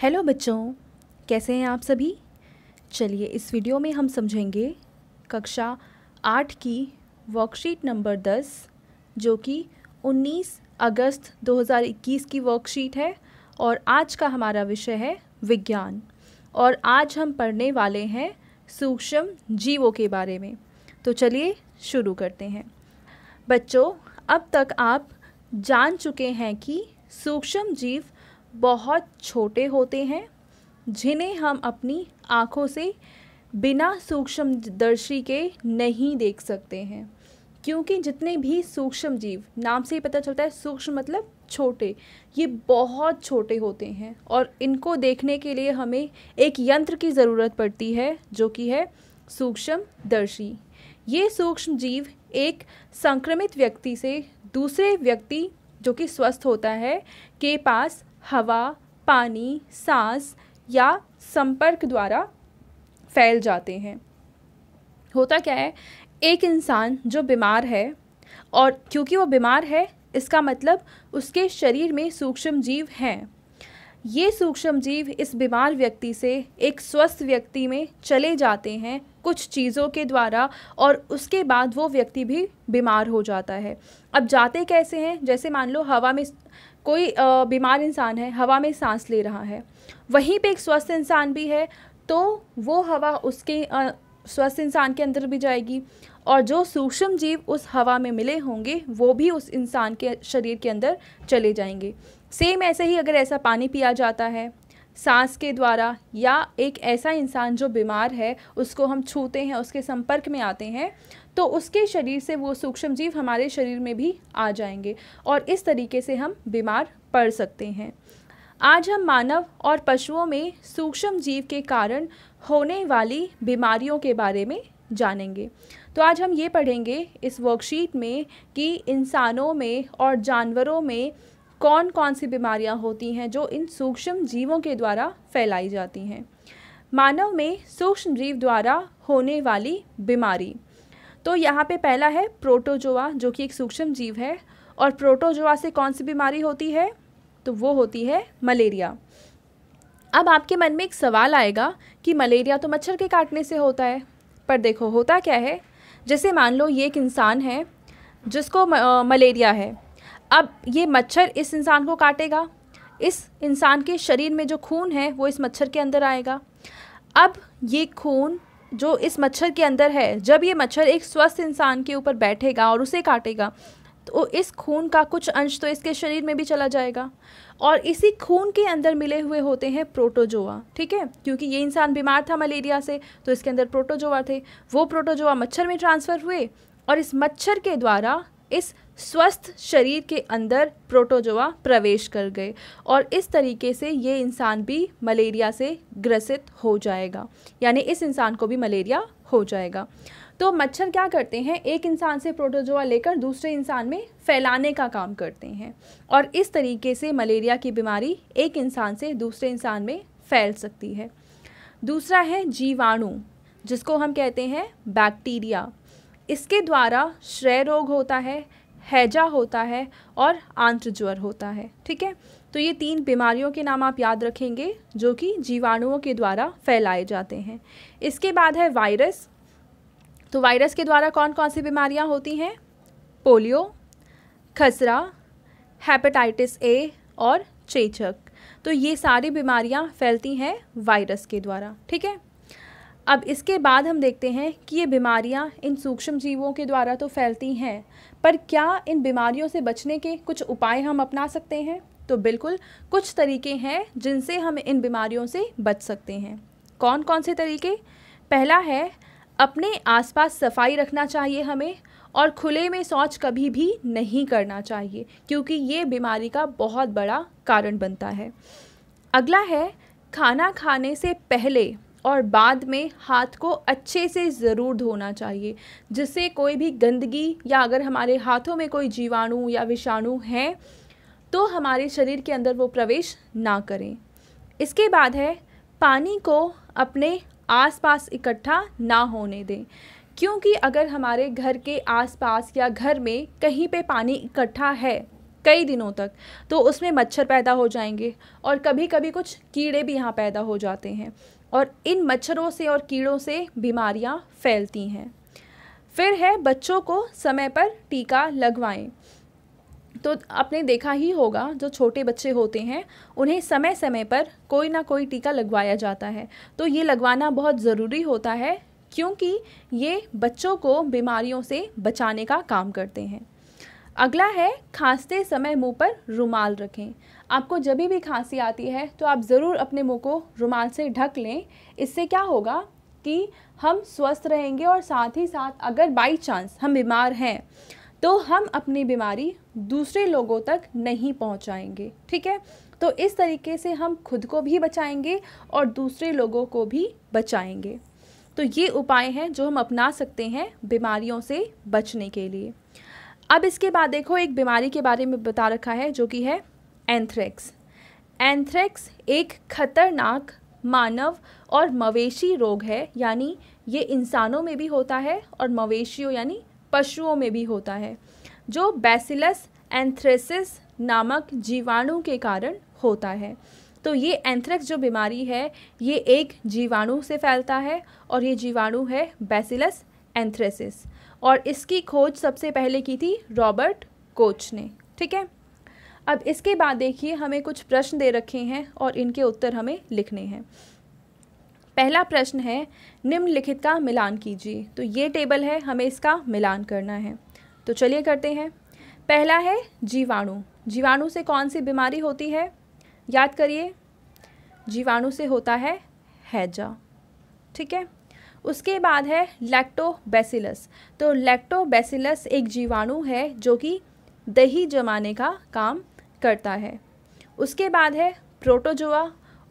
hello बच्चों कैसे हैं आप सभी चलिए इस वीडियो में हम समझेंगे कक्षा आठ की वर्कशीट नंबर दस जो कि 19 अगस्त 2021 की वर्कशीट है और आज का हमारा विषय है विज्ञान और आज हम पढ़ने वाले हैं सूक्ष्म जीवों के बारे में तो चलिए शुरू करते हैं बच्चों अब तक आप जान चुके हैं कि सूक्ष्म जीव बहुत छोटे होते हैं जिन्हें हम अपनी आँखों से बिना सूक्ष्म दर्शी के नहीं देख सकते हैं क्योंकि जितने भी सूक्ष्म जीव नाम से ही पता चलता है सूक्ष्म मतलब छोटे ये बहुत छोटे होते हैं और इनको देखने के लिए हमें एक यंत्र की ज़रूरत पड़ती है जो कि है सूक्ष्म दर्शी ये सूक्ष्म जीव एक संक्रमित व्यक्ति से दूसरे व्यक्ति जो कि स्वस्थ होता है के पास हवा पानी सांस या संपर्क द्वारा फैल जाते हैं होता क्या है एक इंसान जो बीमार है और क्योंकि वो बीमार है इसका मतलब उसके शरीर में सूक्ष्म जीव हैं ये सूक्ष्म जीव इस बीमार व्यक्ति से एक स्वस्थ व्यक्ति में चले जाते हैं कुछ चीज़ों के द्वारा और उसके बाद वो व्यक्ति भी बीमार हो जाता है अब जाते कैसे हैं जैसे मान लो हवा में कोई बीमार इंसान है हवा में सांस ले रहा है वहीं पे एक स्वस्थ इंसान भी है तो वो हवा उसके स्वस्थ इंसान के अंदर भी जाएगी और जो सूक्ष्म जीव उस हवा में मिले होंगे वो भी उस इंसान के शरीर के अंदर चले जाएंगे सेम ऐसे ही अगर ऐसा पानी पिया जाता है सांस के द्वारा या एक ऐसा इंसान जो बीमार है उसको हम छूते हैं उसके संपर्क में आते हैं तो उसके शरीर से वो सूक्ष्म जीव हमारे शरीर में भी आ जाएंगे और इस तरीके से हम बीमार पड़ सकते हैं आज हम मानव और पशुओं में सूक्ष्म जीव के कारण होने वाली बीमारियों के बारे में जानेंगे तो आज हम ये पढ़ेंगे इस वर्कशीट में कि इंसानों में और जानवरों में कौन कौन सी बीमारियां होती हैं जो इन सूक्ष्म जीवों के द्वारा फैलाई जाती हैं मानव में सूक्ष्म जीव द्वारा होने वाली बीमारी तो यहाँ पे पहला है प्रोटोजोआ जो कि एक सूक्ष्म जीव है और प्रोटोजोआ से कौन सी बीमारी होती है तो वो होती है मलेरिया अब आपके मन में एक सवाल आएगा कि मलेरिया तो मच्छर के काटने से होता है पर देखो होता क्या है जैसे मान लो ये एक इंसान है जिसको मलेरिया है अब ये मच्छर इस इंसान को काटेगा इस इंसान के शरीर में जो खून है वो इस मच्छर के अंदर आएगा अब ये खून जो इस मच्छर के अंदर है जब ये मच्छर एक स्वस्थ इंसान के ऊपर बैठेगा और उसे काटेगा तो इस खून का कुछ अंश तो इसके शरीर में भी चला जाएगा और इसी खून के अंदर मिले हुए होते हैं प्रोटोजोआ ठीक है क्योंकि ये इंसान बीमार था मलेरिया से तो इसके अंदर प्रोटोजोआ थे वो प्रोटोजोआ मच्छर में ट्रांसफ़र हुए और इस मच्छर के द्वारा इस स्वस्थ शरीर के अंदर प्रोटोजोआ प्रवेश कर गए और इस तरीके से ये इंसान भी मलेरिया से ग्रसित हो जाएगा यानी इस इंसान को भी मलेरिया हो जाएगा तो मच्छर क्या करते हैं एक इंसान से प्रोटोजोआ लेकर दूसरे इंसान में फैलाने का काम करते हैं और इस तरीके से मलेरिया की बीमारी एक इंसान से दूसरे इंसान में फैल सकती है दूसरा है जीवाणु जिसको हम कहते हैं बैक्टीरिया इसके द्वारा श्रेय रोग होता है हैजा होता है और आंत्रज्वर होता है ठीक है तो ये तीन बीमारियों के नाम आप याद रखेंगे जो कि जीवाणुओं के द्वारा फैलाए जाते हैं इसके बाद है वायरस तो वायरस के द्वारा कौन कौन सी बीमारियां होती हैं पोलियो खसरा हेपेटाइटिस ए और चेचक तो ये सारी बीमारियां फैलती हैं वायरस के द्वारा ठीक है अब इसके बाद हम देखते हैं कि ये बीमारियाँ इन सूक्ष्म जीवों के द्वारा तो फैलती हैं पर क्या इन बीमारियों से बचने के कुछ उपाय हम अपना सकते हैं तो बिल्कुल कुछ तरीके हैं जिनसे हम इन बीमारियों से बच सकते हैं कौन कौन से तरीके पहला है अपने आसपास सफाई रखना चाहिए हमें और खुले में शौच कभी भी नहीं करना चाहिए क्योंकि ये बीमारी का बहुत बड़ा कारण बनता है अगला है खाना खाने से पहले और बाद में हाथ को अच्छे से ज़रूर धोना चाहिए जिससे कोई भी गंदगी या अगर हमारे हाथों में कोई जीवाणु या विषाणु हैं तो हमारे शरीर के अंदर वो प्रवेश ना करें इसके बाद है पानी को अपने आसपास इकट्ठा ना होने दें क्योंकि अगर हमारे घर के आसपास या घर में कहीं पे पानी इकट्ठा है कई दिनों तक तो उसमें मच्छर पैदा हो जाएंगे और कभी कभी कुछ कीड़े भी यहाँ पैदा हो जाते हैं और इन मच्छरों से और कीड़ों से बीमारियाँ फैलती हैं फिर है बच्चों को समय पर टीका लगवाएं तो आपने देखा ही होगा जो छोटे बच्चे होते हैं उन्हें समय समय पर कोई ना कोई टीका लगवाया जाता है तो ये लगवाना बहुत ज़रूरी होता है क्योंकि ये बच्चों को बीमारियों से बचाने का काम करते हैं अगला है खांसते समय मुंह पर रुमाल रखें आपको जब भी खांसी आती है तो आप ज़रूर अपने मुंह को रुमाल से ढक लें इससे क्या होगा कि हम स्वस्थ रहेंगे और साथ ही साथ अगर बाई चांस हम बीमार हैं तो हम अपनी बीमारी दूसरे लोगों तक नहीं पहुंचाएंगे ठीक है तो इस तरीके से हम खुद को भी बचाएंगे और दूसरे लोगों को भी बचाएंगे तो ये उपाय हैं जो हम अपना सकते हैं बीमारियों से बचने के लिए अब इसके बाद देखो एक बीमारी के बारे में बता रखा है जो कि है एंथ्रेक्स एंथ्रेक्स एक खतरनाक मानव और मवेशी रोग है यानी ये इंसानों में भी होता है और मवेशियों यानी पशुओं में भी होता है जो बेसिलस एंथ्रेसिस नामक जीवाणु के कारण होता है तो ये एंथ्रेक्स जो बीमारी है ये एक जीवाणु से फैलता है और ये जीवाणु है बेसिलस एंथ्रेसिस और इसकी खोज सबसे पहले की थी रॉबर्ट कोच ने ठीक है अब इसके बाद देखिए हमें कुछ प्रश्न दे रखे हैं और इनके उत्तर हमें लिखने हैं पहला प्रश्न है निम्नलिखित का मिलान कीजिए तो ये टेबल है हमें इसका मिलान करना है तो चलिए करते हैं पहला है जीवाणु जीवाणु से कौन सी बीमारी होती है याद करिए जीवाणु से होता है हैजा ठीक है उसके बाद है लैक्टोबैसिलस तो लैक्टोबैसिलस एक जीवाणु है जो कि दही जमाने का काम करता है उसके बाद है प्रोटोजोआ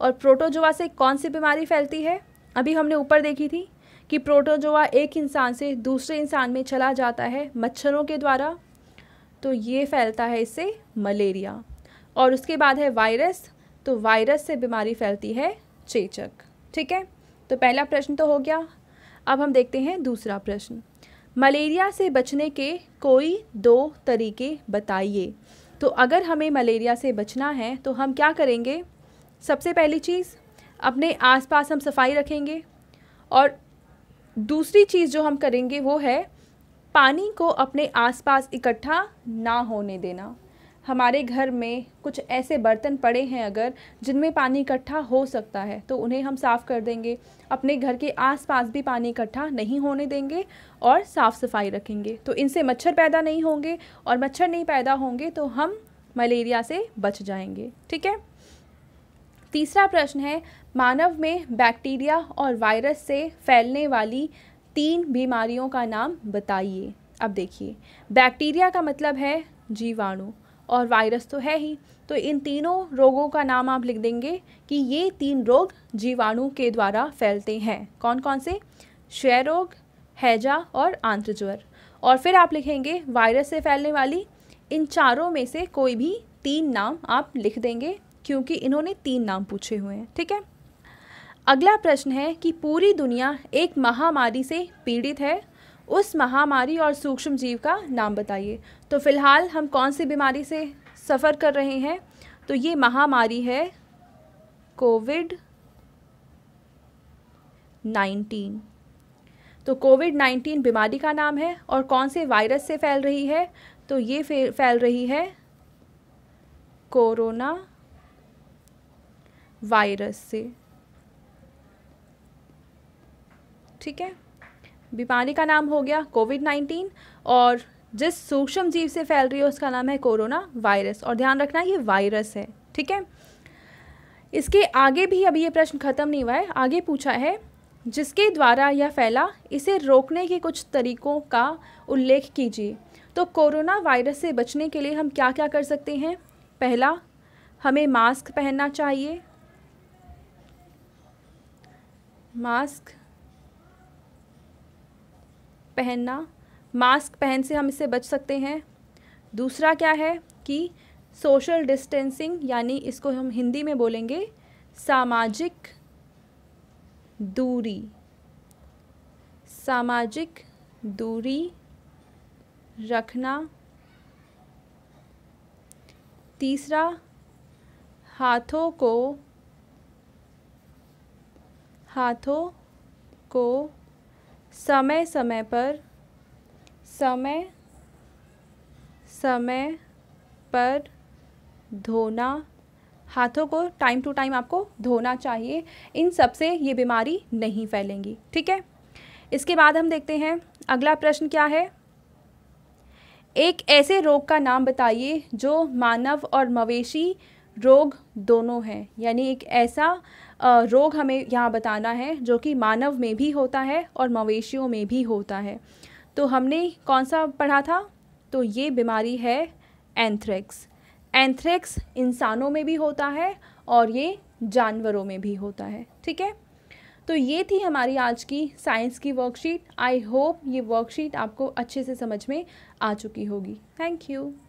और प्रोटोजोआ से कौन सी बीमारी फैलती है अभी हमने ऊपर देखी थी कि प्रोटोजोआ एक इंसान से दूसरे इंसान में चला जाता है मच्छरों के द्वारा तो ये फैलता है इससे मलेरिया और उसके बाद है वायरस तो वायरस से बीमारी फैलती है चेचक ठीक है तो पहला प्रश्न तो हो गया अब हम देखते हैं दूसरा प्रश्न मलेरिया से बचने के कोई दो तरीके बताइए तो अगर हमें मलेरिया से बचना है तो हम क्या करेंगे सबसे पहली चीज़ अपने आसपास हम सफाई रखेंगे और दूसरी चीज़ जो हम करेंगे वो है पानी को अपने आसपास इकट्ठा ना होने देना हमारे घर में कुछ ऐसे बर्तन पड़े हैं अगर जिनमें पानी इकट्ठा हो सकता है तो उन्हें हम साफ़ कर देंगे अपने घर के आसपास भी पानी इकट्ठा नहीं होने देंगे और साफ़ सफाई रखेंगे तो इनसे मच्छर पैदा नहीं होंगे और मच्छर नहीं पैदा होंगे तो हम मलेरिया से बच जाएंगे ठीक है तीसरा प्रश्न है मानव में बैक्टीरिया और वायरस से फैलने वाली तीन बीमारियों का नाम बताइए अब देखिए बैक्टीरिया का मतलब है जीवाणु और वायरस तो है ही तो इन तीनों रोगों का नाम आप लिख देंगे कि ये तीन रोग जीवाणु के द्वारा फैलते हैं कौन कौन से क्षय रोग हैजा और आंत्रज्वर और फिर आप लिखेंगे वायरस से फैलने वाली इन चारों में से कोई भी तीन नाम आप लिख देंगे क्योंकि इन्होंने तीन नाम पूछे हुए हैं ठीक है अगला प्रश्न है कि पूरी दुनिया एक महामारी से पीड़ित है उस महामारी और सूक्ष्म जीव का नाम बताइए तो फिलहाल हम कौन सी बीमारी से सफ़र कर रहे हैं तो ये महामारी है कोविड नाइन्टीन तो कोविड नाइन्टीन बीमारी का नाम है और कौन से वायरस से फैल रही है तो ये फैल रही है कोरोना वायरस से ठीक है बीमारी का नाम हो गया कोविड नाइन्टीन और जिस सूक्ष्म जीव से फैल रही है उसका नाम है कोरोना वायरस और ध्यान रखना ये वायरस है ठीक है इसके आगे भी अभी ये प्रश्न खत्म नहीं हुआ है आगे पूछा है जिसके द्वारा यह फैला इसे रोकने के कुछ तरीकों का उल्लेख कीजिए तो कोरोना वायरस से बचने के लिए हम क्या क्या कर सकते हैं पहला हमें मास्क पहनना चाहिए मास्क पहनना मास्क पहन से हम इससे बच सकते हैं दूसरा क्या है कि सोशल डिस्टेंसिंग यानी इसको हम हिंदी में बोलेंगे सामाजिक दूरी सामाजिक दूरी रखना तीसरा हाथों को हाथों को समय समय पर समय समय पर धोना हाथों को टाइम टू टाइम आपको धोना चाहिए इन सब से ये बीमारी नहीं फैलेंगी ठीक है इसके बाद हम देखते हैं अगला प्रश्न क्या है एक ऐसे रोग का नाम बताइए जो मानव और मवेशी रोग दोनों हैं यानी एक ऐसा रोग हमें यहाँ बताना है जो कि मानव में भी होता है और मवेशियों में भी होता है तो हमने कौन सा पढ़ा था तो ये बीमारी है एंथ्रेक्स एंथ्रेक्स इंसानों में भी होता है और ये जानवरों में भी होता है ठीक है तो ये थी हमारी आज की साइंस की वर्कशीट आई होप ये वर्कशीट आपको अच्छे से समझ में आ चुकी होगी थैंक यू